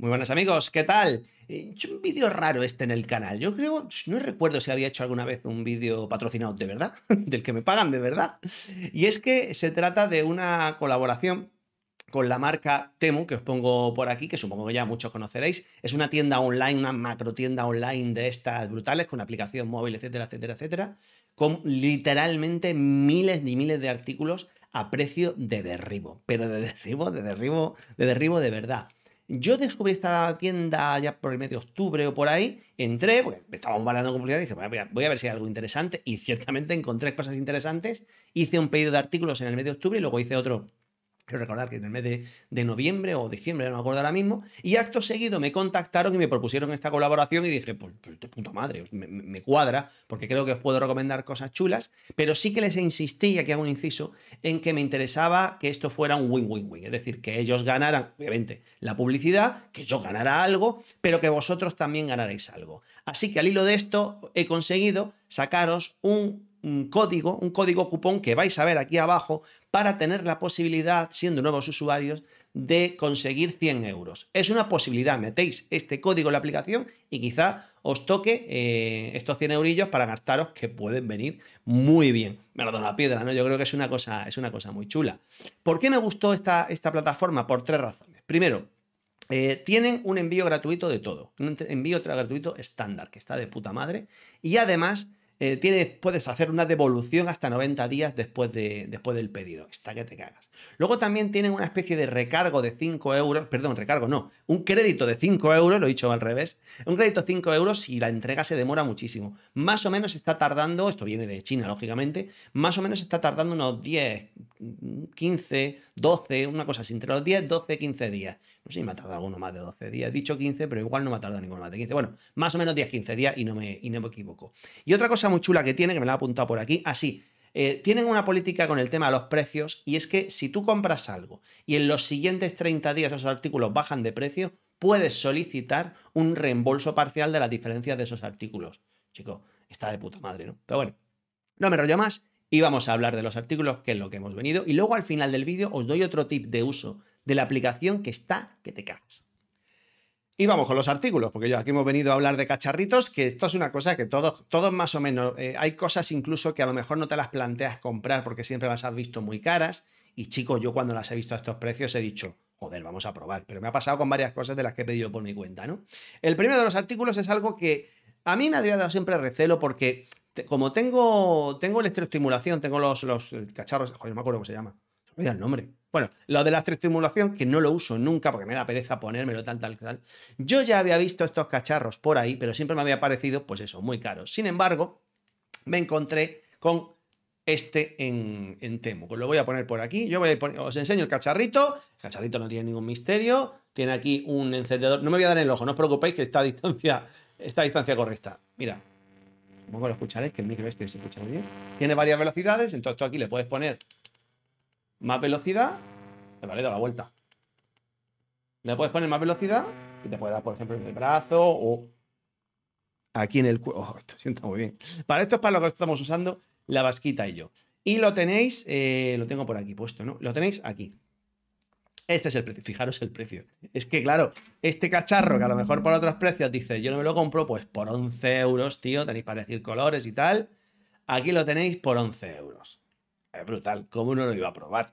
Muy buenas amigos, ¿qué tal? He eh, hecho un vídeo raro este en el canal. Yo creo, no recuerdo si había hecho alguna vez un vídeo patrocinado de verdad, del que me pagan de verdad. Y es que se trata de una colaboración con la marca Temu, que os pongo por aquí, que supongo que ya muchos conoceréis. Es una tienda online, una macro tienda online de estas brutales, con aplicación móvil, etcétera, etcétera, etcétera, con literalmente miles y miles de artículos a precio de derribo, pero de derribo, de derribo, de derribo de verdad. Yo descubrí esta tienda ya por el mes de octubre o por ahí, entré, porque me estaba bombardeando con publicidad, dije, voy a, voy a, ver si hay algo interesante, y ciertamente encontré cosas interesantes, hice un pedido de artículos en el mes de octubre y luego hice otro quiero recordar que en el mes de, noviembre o diciembre, no me acuerdo ahora mismo, y acto seguido me contactaron y me propusieron esta colaboración y dije, pues, pues de puta madre, me, me, cuadra, porque creo que os puedo recomendar cosas chulas, pero sí que les insistí, aquí hago un inciso, en que me interesaba que esto fuera un win-win-win, es decir, que ellos ganaran, obviamente, la publicidad, que yo ganara algo, pero que vosotros también ganaréis algo. Así que al hilo de esto he conseguido sacaros un un código, un código cupón que vais a ver aquí abajo para tener la posibilidad, siendo nuevos usuarios, de conseguir 100 euros. Es una posibilidad, metéis este código en la aplicación y quizá os toque eh, estos 100 eurillos para gastaros que pueden venir muy bien. Me lo la piedra, ¿no? Yo creo que es una cosa, es una cosa muy chula. ¿Por qué me gustó esta, esta plataforma? Por tres razones. Primero, eh, tienen un envío gratuito de todo, un envío gratuito estándar, que está de puta madre. Y además eh, puedes hacer una devolución hasta 90 días después, de, después del pedido. Está que te cagas. Luego también tienen una especie de recargo de 5 euros, perdón, recargo no, un crédito de 5 euros, lo he dicho al revés, un crédito de 5 euros si la entrega se demora muchísimo. Más o menos está tardando, esto viene de China, lógicamente, más o menos está tardando unos 10, 15, 12, una cosa así, entre los 10, 12, 15 días. No sé si me ha tardado alguno más de 12 días. He dicho 15, pero igual no me ha tardado ninguno más de 15. Bueno, más o menos 10, 15 días y no me, y no me equivoco. Y otra cosa muy chula que tiene, que me la ha apuntado por aquí, así. Eh, tienen una política con el tema de los precios y es que si tú compras algo y en los siguientes 30 días esos artículos bajan de precio, puedes solicitar un reembolso parcial de las diferencias de esos artículos. Chico, está de puta madre, ¿no? Pero bueno, no me rollo más y vamos a hablar de los artículos, que es lo que hemos venido. Y luego al final del vídeo os doy otro tip de uso de la aplicación que está que te cagas. Y vamos con los artículos, porque yo aquí hemos venido a hablar de cacharritos, que esto es una cosa que todos, todos más o menos, eh, hay cosas incluso que a lo mejor no te las planteas comprar porque siempre las has visto muy caras. Y chicos, yo cuando las he visto a estos precios he dicho, joder, vamos a probar. Pero me ha pasado con varias cosas de las que he pedido por mi cuenta, ¿no? El primero de los artículos es algo que a mí me ha dado siempre recelo porque como tengo, tengo electroestimulación, tengo los, los cacharros, joder, no me acuerdo cómo se llama me el nombre. Bueno, lo de la estimulación, que no lo uso nunca porque me da pereza ponérmelo tal, tal, tal. Yo ya había visto estos cacharros por ahí, pero siempre me había parecido, pues eso, muy caro Sin embargo, me encontré con este en, en Temu. Pues lo voy a poner por aquí. Yo voy a os enseño el cacharrito. El cacharrito no tiene ningún misterio. Tiene aquí un encendedor. No me voy a dar en el ojo, no os preocupéis que está a distancia, está distancia correcta. Mira, supongo que lo escucharéis, que el micro este se escucha muy bien. Tiene varias velocidades, entonces aquí le puedes poner más velocidad. Vale, da la vuelta. Le puedes poner más velocidad y te puede dar, por ejemplo, en el brazo o aquí en el cuello. Oh, esto sienta muy bien. Para esto es para lo que estamos usando la vasquita y yo. Y lo tenéis, eh, lo tengo por aquí puesto, ¿no? Lo tenéis aquí. Este es el precio, fijaros el precio. Es que, claro, este cacharro que a lo mejor por otros precios dice, yo no me lo compro, pues por 11 euros, tío, tenéis para elegir colores y tal. Aquí lo tenéis por 11 euros. Es brutal, ¿cómo no lo iba a probar?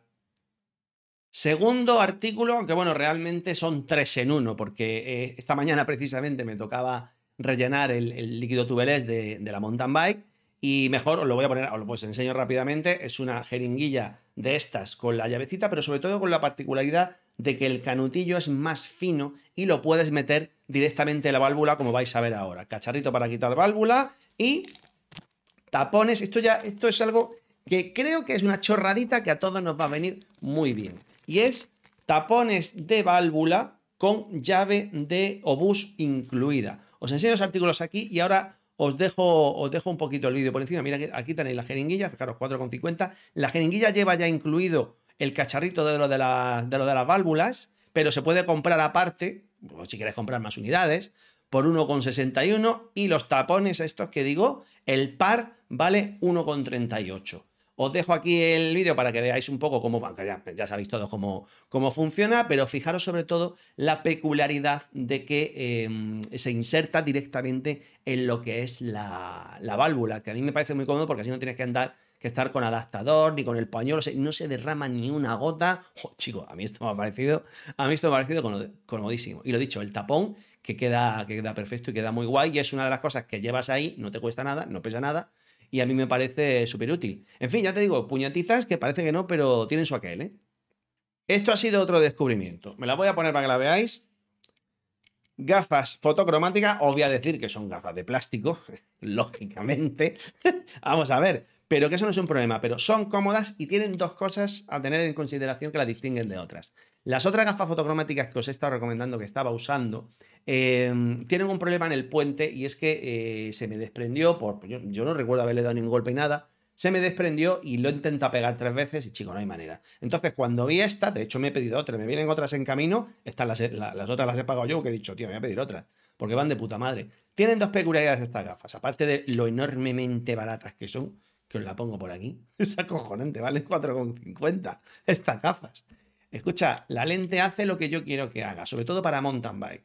Segundo artículo, aunque bueno, realmente son tres en uno, porque eh, esta mañana precisamente me tocaba rellenar el, líquido tubelés de, la mountain bike y mejor os lo voy a poner, os lo pues enseño rápidamente, es una jeringuilla de estas con la llavecita, pero sobre todo con la particularidad de que el canutillo es más fino y lo puedes meter directamente en la válvula, como vais a ver ahora. Cacharrito para quitar válvula y tapones. Esto ya, esto es algo que creo que es una chorradita que a todos nos va a venir muy bien. Y es tapones de válvula con llave de obús incluida. Os enseño los artículos aquí y ahora os dejo, os dejo un poquito el vídeo por encima. Mira, aquí tenéis la jeringuilla, fijaros, 4,50. La jeringuilla lleva ya incluido el cacharrito de lo de, de lo de las válvulas, pero se puede comprar aparte, si queréis comprar más unidades, por 1,61 y los tapones estos que digo, el par vale 1,38. Os dejo aquí el vídeo para que veáis un poco cómo, ya, sabéis todos cómo, cómo funciona, pero fijaros sobre todo la peculiaridad de que em, se inserta directamente en lo que es la, válvula, que a mí me parece muy cómodo porque así no tienes que andar que estar con adaptador ni con el pañuelo, no se derrama ni una gota. Chicos, chico, a mí esto me ha parecido, a mí esto me ha parecido comodísimo. Y lo dicho, el tapón que queda, que queda perfecto y queda muy guay y es una de las cosas que llevas ahí, no te cuesta nada, no pesa nada y a mí me parece súper útil. En fin, ya te digo, puñatizas que parece que no, pero tienen su aquel, ¿eh? Esto ha sido otro descubrimiento. Me la voy a poner para que la veáis. Gafas fotocromáticas, os voy a decir que son gafas de plástico, lógicamente. Vamos a ver, pero que eso no es un problema, pero son cómodas y tienen dos cosas a tener en consideración que las distinguen de otras. Las otras gafas fotocromáticas que os he estado recomendando que estaba usando Em, tienen un problema en el puente y es que eh, se me desprendió, por, pues, yo, no recuerdo haberle dado ningún golpe ni nada, se me desprendió y lo intenta pegar tres veces y chico, no hay manera. Entonces cuando vi esta, de hecho me he pedido otra, me vienen otras en camino, estas las, otras las he pagado yo, que he dicho, tío, me voy a pedir otras, porque van de puta madre. Tienen dos peculiaridades estas gafas, aparte de lo enormemente baratas que son, que os la pongo por aquí, es acojonante, valen 4,50 estas gafas. Escucha, la lente hace lo que yo quiero que haga, sobre todo para mountain bike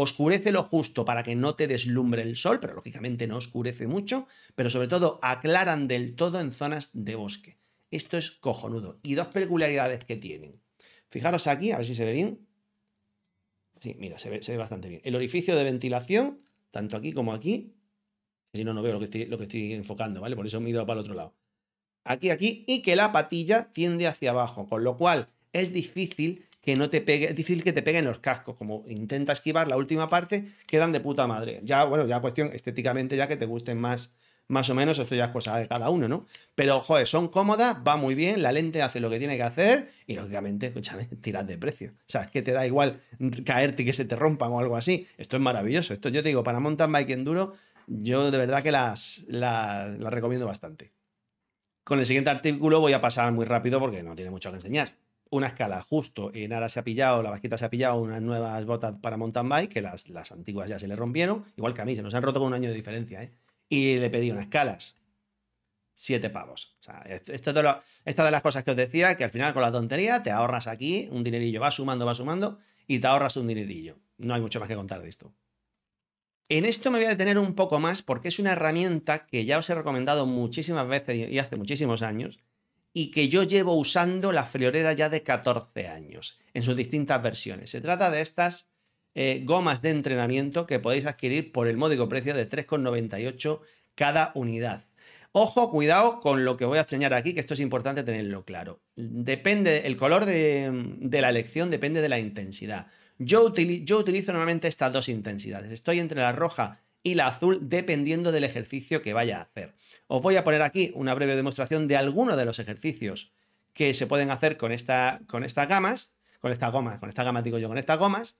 oscurece lo justo para que no te deslumbre el sol, pero lógicamente no oscurece mucho, pero sobre todo aclaran del todo en zonas de bosque. Esto es cojonudo. Y dos peculiaridades que tienen. Fijaros aquí, a ver si se ve bien. Sí, mira, se ve, se ve bastante bien. El orificio de ventilación, tanto aquí como aquí. Si no, no veo lo que estoy, lo que estoy enfocando, ¿vale? Por eso miro para el otro lado. Aquí, aquí, y que la patilla tiende hacia abajo, con lo cual es difícil que no te pegue, es difícil que te peguen los cascos, como intenta esquivar la última parte, quedan de puta madre. Ya, bueno, ya cuestión estéticamente, ya que te gusten más, más o menos, esto ya es cosa de cada uno, ¿no? Pero, joder, son cómodas, va muy bien, la lente hace lo que tiene que hacer y, lógicamente, escúchame, tiras de precio. O sea, es que te da igual caerte y que se te rompan o algo así. Esto es maravilloso. Esto, yo te digo, para mountain bike enduro, yo de verdad que las recomiendo bastante. Con el siguiente artículo voy a pasar muy rápido porque no tiene mucho que enseñar una escala justo. En Ara se ha pillado, la vasquita se ha pillado unas nuevas botas para mountain bike, que las, antiguas ya se le rompieron, igual que a mí, se nos han roto con un año de diferencia, ¿eh? Y le pedí unas escalas. Siete pavos. O sea, esta es de las cosas que os decía, que al final con la tontería te ahorras aquí un dinerillo, va sumando, va sumando, y te ahorras un dinerillo. No hay mucho más que contar de esto. En esto me voy a detener un poco más porque es una herramienta que ya os he recomendado muchísimas veces y hace muchísimos años, y que yo llevo usando la friolera ya de 14 años en sus distintas versiones. Se trata de estas eh, gomas de entrenamiento que podéis adquirir por el módico precio de 3,98 cada unidad. Ojo, cuidado con lo que voy a enseñar aquí, que esto es importante tenerlo claro. Depende, el color de, la elección depende de la intensidad. Yo, utilizo, yo utilizo normalmente estas dos intensidades. Estoy entre la roja y la azul dependiendo del ejercicio que vaya a hacer. Os voy a poner aquí una breve demostración de alguno de los ejercicios que se pueden hacer con, esta, con estas gamas, con estas gomas, con estas gamas digo yo, con estas gomas,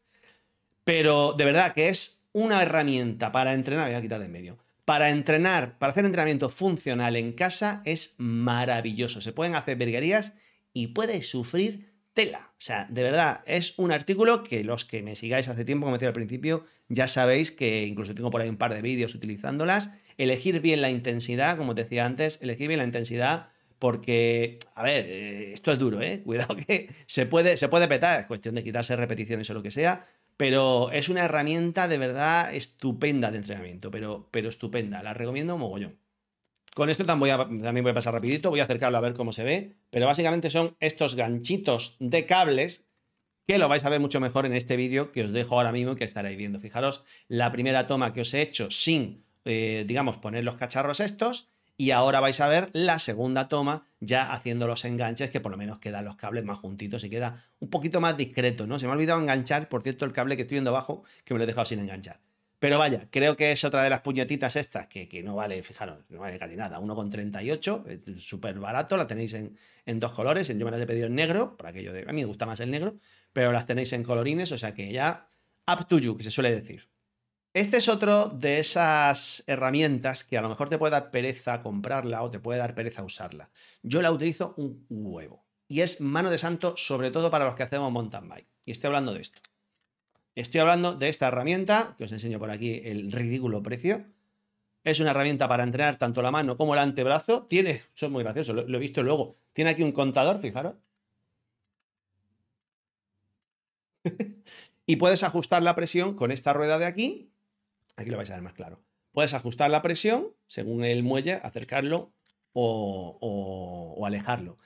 pero de verdad que es una herramienta para entrenar, voy a quitar de en medio, para entrenar, para hacer entrenamiento funcional en casa es maravilloso. Se pueden hacer verguerías y puede sufrir tela. O sea, de verdad, es un artículo que los que me sigáis hace tiempo, como decía al principio, ya sabéis que incluso tengo por ahí un par de vídeos utilizándolas. Elegir bien la intensidad, como decía antes, elegir bien la intensidad porque, a ver, eh, esto es duro, ¿eh? Cuidado que se puede, se puede petar, es cuestión de quitarse repeticiones o lo que sea, pero es una herramienta de verdad estupenda de entrenamiento, pero, pero estupenda, la recomiendo mogollón. Con esto también voy, a, a pasar rapidito, voy a acercarlo a ver cómo se ve, pero básicamente son estos ganchitos de cables que lo vais a ver mucho mejor en este vídeo que os dejo ahora mismo y que estaréis viendo. Fijaros la primera toma que os he hecho sin, eh, digamos, poner los cacharros estos y ahora vais a ver la segunda toma ya haciendo los enganches que por lo menos quedan los cables más juntitos y queda un poquito más discreto, ¿no? Se me ha olvidado enganchar, por cierto, el cable que estoy viendo abajo que me lo he dejado sin enganchar. Pero vaya, creo que es otra de las puñetitas estas que, no vale, fijaros, no vale casi nada. 1,38, súper barato, la tenéis en, dos colores. Yo me las he pedido en negro, para aquello de. A mí me gusta más el negro, pero las tenéis en colorines, o sea que ya up to you, que se suele decir. Este es otro de esas herramientas que a lo mejor te puede dar pereza comprarla o te puede dar pereza usarla. Yo la utilizo un huevo. Y es mano de santo, sobre todo para los que hacemos mountain bike. Y estoy hablando de esto. Estoy hablando de esta herramienta, que os enseño por aquí el ridículo precio. Es una herramienta para entrenar tanto la mano como el antebrazo. Tiene, eso es muy gracioso, lo, he visto luego. Tiene aquí un contador, fijaros. y puedes ajustar la presión con esta rueda de aquí. Aquí lo vais a ver más claro. Puedes ajustar la presión según el muelle, acercarlo o, o alejarlo.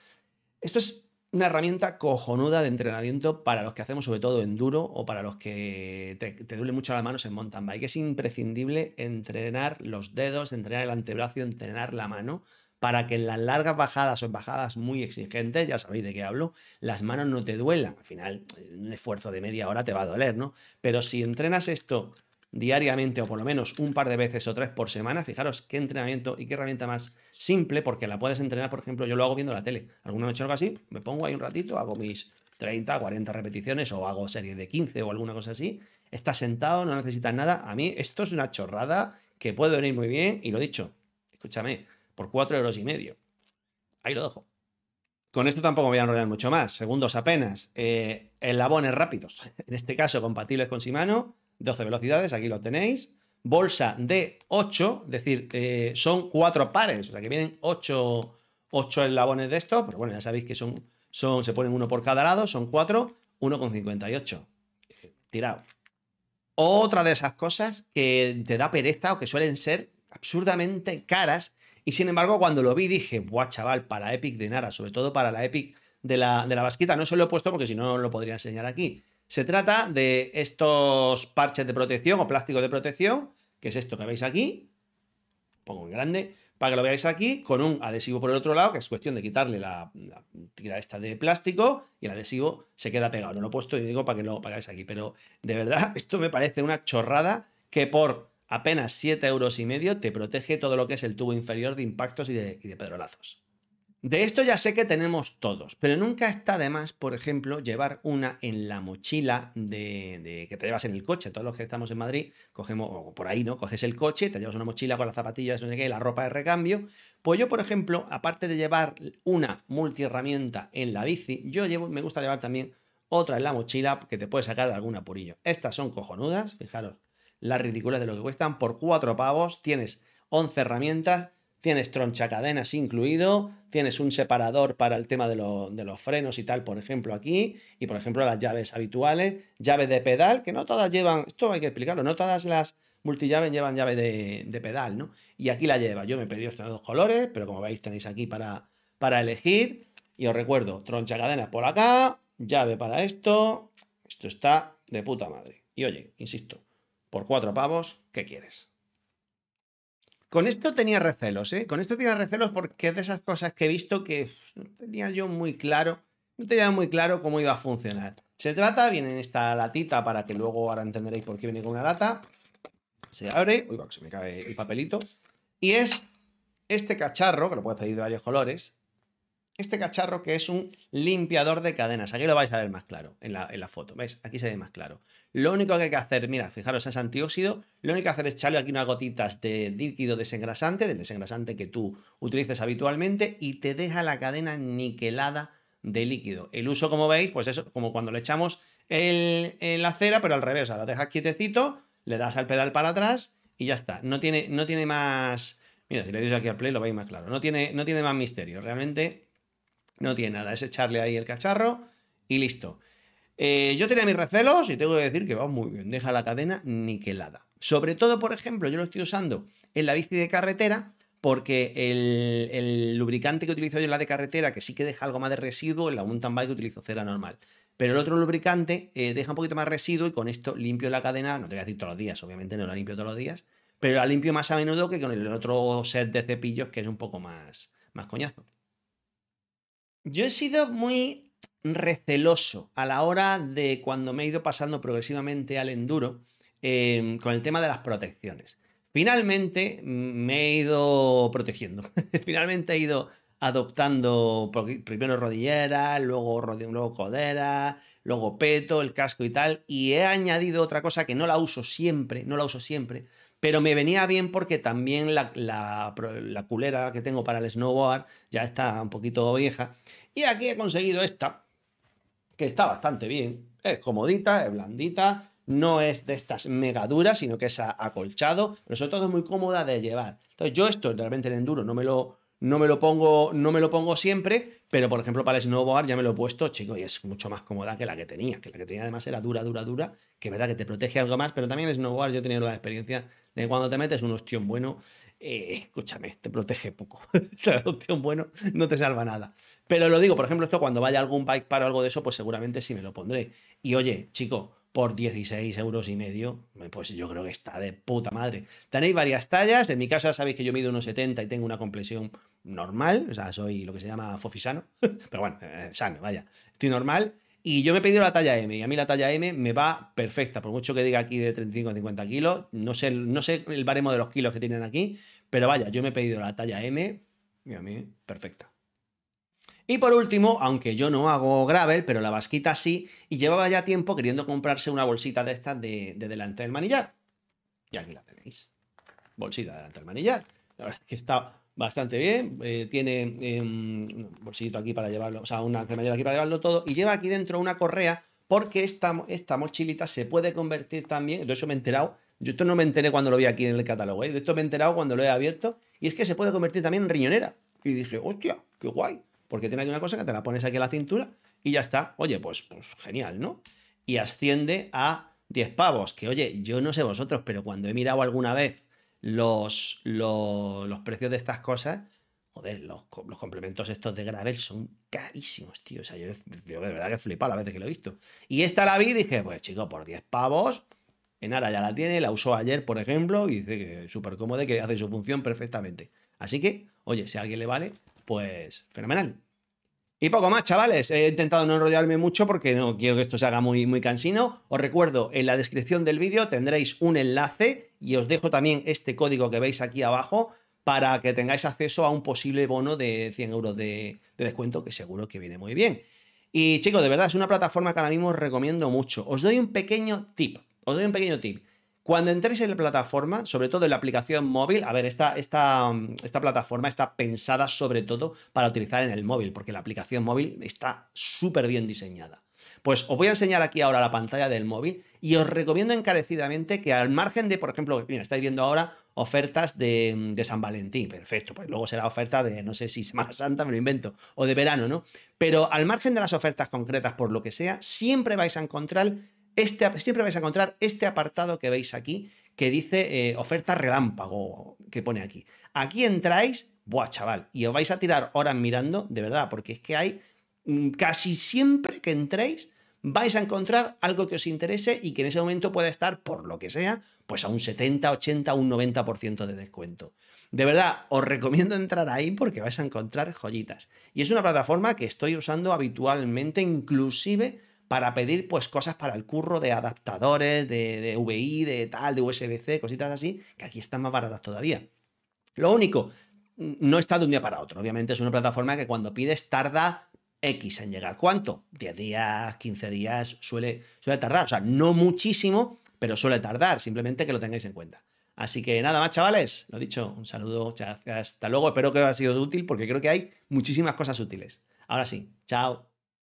Esto es una herramienta cojonuda de entrenamiento para los que hacemos sobre todo enduro o para los que te, duelen mucho las manos en mountain bike. Es imprescindible entrenar los dedos, entrenar el antebrazo, entrenar la mano para que en las largas bajadas o bajadas muy exigentes, ya sabéis de qué hablo, las manos no te duelan. Al final, un esfuerzo de media hora te va a doler, ¿no? Pero si entrenas esto diariamente o por lo menos un par de veces o tres por semana. Fijaros qué entrenamiento y qué herramienta más simple, porque la puedes entrenar, por ejemplo, yo lo hago viendo la tele. Alguna noche algo así, me pongo ahí un ratito, hago mis 30, 40 repeticiones o hago serie de 15 o alguna cosa así. Estás sentado, no necesitas nada. A mí esto es una chorrada que puede venir muy bien y lo dicho, escúchame, por 4 euros y medio. Ahí lo dejo. Con esto tampoco me voy a enrollar mucho más, segundos apenas. enlabones eh, rápidos, en este caso compatibles con Shimano 12 velocidades, aquí lo tenéis. Bolsa de 8, es decir, son 4 pares, o sea que vienen 8, eslabones de esto, pero bueno, ya sabéis que son, son se ponen uno por cada lado, son 4, 1,58. Tirado. Otra de esas cosas que te da pereza o que suelen ser absurdamente caras. Y sin embargo, cuando lo vi dije, guau chaval, para la Epic de Nara, sobre todo para la Epic de la, de la basquita, no se lo he puesto porque si no, no lo podría enseñar aquí. Se trata de estos parches de protección o plástico de protección, que es esto que veis aquí. Pongo en grande para que lo veáis aquí, con un adhesivo por el otro lado, que es cuestión de quitarle la, tira esta de plástico y el adhesivo se queda pegado. No lo he puesto y digo para que lo pagáis aquí, pero de verdad, esto me parece una chorrada que por apenas 7 euros y medio te protege todo lo que es el tubo inferior de impactos y de pedrolazos. De esto ya sé que tenemos todos, pero nunca está de más, por ejemplo, llevar una en la mochila de, que te llevas en el coche. Todos los que estamos en Madrid, cogemos, o por ahí, ¿no? Coges el coche, te llevas una mochila con las zapatillas, no sé qué, la ropa de recambio. Pues yo, por ejemplo, aparte de llevar una multiherramienta en la bici, yo llevo, me gusta llevar también otra en la mochila que te puede sacar de algún apurillo. Estas son cojonudas, fijaros, las ridículas de lo que cuestan. Por cuatro pavos tienes 11 herramientas Tienes cadenas incluido, tienes un separador para el tema de, los frenos y tal, por ejemplo, aquí, y por ejemplo las llaves habituales, llave de pedal, que no todas llevan, esto hay que explicarlo, no todas las multillaves llevan llave de, pedal, ¿no? Y aquí la lleva, yo me he pedido estos dos colores, pero como veis tenéis aquí para, para elegir, y os recuerdo, troncha cadenas por acá, llave para esto, esto está de puta madre. Y oye, insisto, por cuatro pavos, ¿qué quieres? Con esto tenía recelos, ¿eh? Con esto tenía recelos porque es de esas cosas que he visto que no tenía yo muy claro, no tenía muy claro cómo iba a funcionar. Se trata, viene en esta latita para que luego ahora entenderéis por qué viene con una lata. Se abre, uy, se me cae el papelito. Y es este cacharro, que lo puedes pedir de varios colores, este cacharro que es un limpiador de cadenas. Aquí lo vais a ver más claro en la, foto. ¿Veis? Aquí se ve más claro. Lo único que hay que hacer, mira, fijaros, es antióxido. Lo único que hay hacer es echarle aquí unas gotitas de líquido desengrasante, del desengrasante que tú utilices habitualmente, y te deja la cadena niquelada de líquido. El uso, como veis, pues eso, como cuando le echamos la la cera, pero al revés. O sea, la dejas quietecito, le das al pedal para atrás y ya está. No tiene, no tiene más... Mira, si le doy aquí al play lo veis más claro. No tiene, no tiene más misterio. Realmente no tiene nada, es echarle ahí el cacharro y listo. Eh, yo tenía mis recelos y tengo que decir que va muy bien, deja la cadena niquelada. Sobre todo, por ejemplo, yo lo estoy usando en la bici de carretera porque el, lubricante que utilizo yo en la de carretera, que sí que deja algo más de residuo, en la mountain bike utilizo cera normal. Pero el otro lubricante eh, deja un poquito más residuo y con esto limpio la cadena, no te voy a decir todos los días, obviamente no la limpio todos los días, pero la limpio más a menudo que con el otro set de cepillos que es un poco más, más coñazo. Yo he sido muy receloso a la hora de cuando me he ido pasando progresivamente al enduro eh, con el tema de las protecciones. Finalmente mm, me he ido protegiendo. Finalmente he ido adoptando primero rodillera, luego, luego codera, luego peto, el casco y tal. Y he añadido otra cosa que no la uso siempre, no la uso siempre, pero me venía bien porque también la, culera que tengo para el snowboard ya está un poquito vieja. Y aquí he conseguido esta, que está bastante bien. Es comodita, es blandita, no es de estas mega duras, sino que es acolchado, pero sobre todo es muy cómoda de llevar. Entonces yo esto realmente en enduro no me lo, no me lo, pongo, no me lo pongo siempre, pero, por ejemplo, para el snowboard ya me lo he puesto, chico, y es mucho más cómoda que la que tenía. Que la que tenía además era dura, dura, dura, que verdad que te protege algo más, pero también el snowboard yo he tenido la experiencia de cuando te metes un ostión bueno, eh, escúchame, te protege poco. el ostión bueno no te salva nada. Pero lo digo, por ejemplo, esto cuando vaya algún bike para algo de eso, pues seguramente sí me lo pondré. Y oye, chico, por 16 euros y medio, pues yo creo que está de puta madre. Tenéis varias tallas, en mi caso ya sabéis que yo mido unos 70 y tengo una complexión normal, o sea, soy lo que se llama fofisano, pero bueno, eh, sano, vaya, estoy normal. Y yo me he pedido la talla M, y a mí la talla M me va perfecta, por mucho que diga aquí de 35 a 50 kilos, no sé, no sé el baremo de los kilos que tienen aquí, pero vaya, yo me he pedido la talla M, y a mí, perfecta. Y por último, aunque yo no hago gravel, pero la vasquita sí, y llevaba ya tiempo queriendo comprarse una bolsita de estas de, delante del manillar. Y aquí la tenéis. Bolsita delante del manillar. La verdad es que está bastante bien. Eh, tiene em, un bolsito aquí para llevarlo, o sea, una cremallera aquí para llevarlo todo. Y lleva aquí dentro una correa porque esta, mochilita se puede convertir también, de eso me he enterado, yo esto no me enteré cuando lo vi aquí en el catálogo, ¿eh? de esto me he enterado cuando lo he abierto, y es que se puede convertir también en riñonera. Y dije, hostia, qué guay porque tiene aquí una cosa que te la pones aquí a la cintura y ya está. Oye, pues, pues genial, ¿no? Y asciende a 10 pavos, que oye, yo no sé vosotros, pero cuando he mirado alguna vez los, los, precios de estas cosas, joder, los, los, complementos estos de Gravel son carísimos, tío. O sea, yo, de verdad que flipa la vez que lo he visto. Y esta la vi y dije, pues chico, por 10 pavos, en Ara ya la tiene, la usó ayer, por ejemplo, y dice que súper cómoda, que hace su función perfectamente. Así que, oye, si a alguien le vale, pues fenomenal. Y poco más, chavales. He intentado no enrollarme mucho porque no quiero que esto se haga muy, muy cansino. Os recuerdo, en la descripción del vídeo tendréis un enlace y os dejo también este código que veis aquí abajo para que tengáis acceso a un posible bono de 100 euros de, de descuento que seguro que viene muy bien. Y chicos, de verdad, es una plataforma que ahora mismo os recomiendo mucho. Os doy un pequeño tip. Os doy un pequeño tip. Cuando entréis en la plataforma, sobre todo en la aplicación móvil, a ver, esta, esta, mm, esta plataforma está pensada sobre todo para utilizar en el móvil, porque la aplicación móvil está súper bien diseñada. Pues os voy a enseñar aquí ahora la pantalla del móvil y os recomiendo encarecidamente que al margen de, por ejemplo, mira, estáis viendo ahora ofertas de, mm, de, San Valentín, perfecto, pues luego será oferta de, no sé si Semana Santa, me lo invento, o de verano, ¿no? Pero al margen de las ofertas concretas, por lo que sea, siempre vais a encontrar este siempre vais a encontrar este apartado que veis aquí, que dice eh, oferta relámpago, que pone aquí. Aquí entráis, buah, chaval, y os vais a tirar horas mirando, de verdad, porque es que hay mm, casi siempre que entréis vais a encontrar algo que os interese y que en ese momento pueda estar, por lo que sea, pues a un 70, 80, un 90% de descuento. De verdad, os recomiendo entrar ahí porque vais a encontrar joyitas. Y es una plataforma que estoy usando habitualmente, inclusive para pedir pues cosas para el curro de adaptadores, de, de VI, de tal, de USB-C, cositas así, que aquí están más baratas todavía. Lo único, mm, no está de un día para otro. Obviamente es una plataforma que cuando pides tarda X en llegar. ¿Cuánto? 10 días, 15 días, suele, suele tardar. O sea, no muchísimo, pero suele tardar. Simplemente que lo tengáis en cuenta. Así que nada más, chavales. Lo dicho, un saludo, hasta luego. Espero que os haya sido útil porque creo que hay muchísimas cosas útiles. Ahora sí, chao.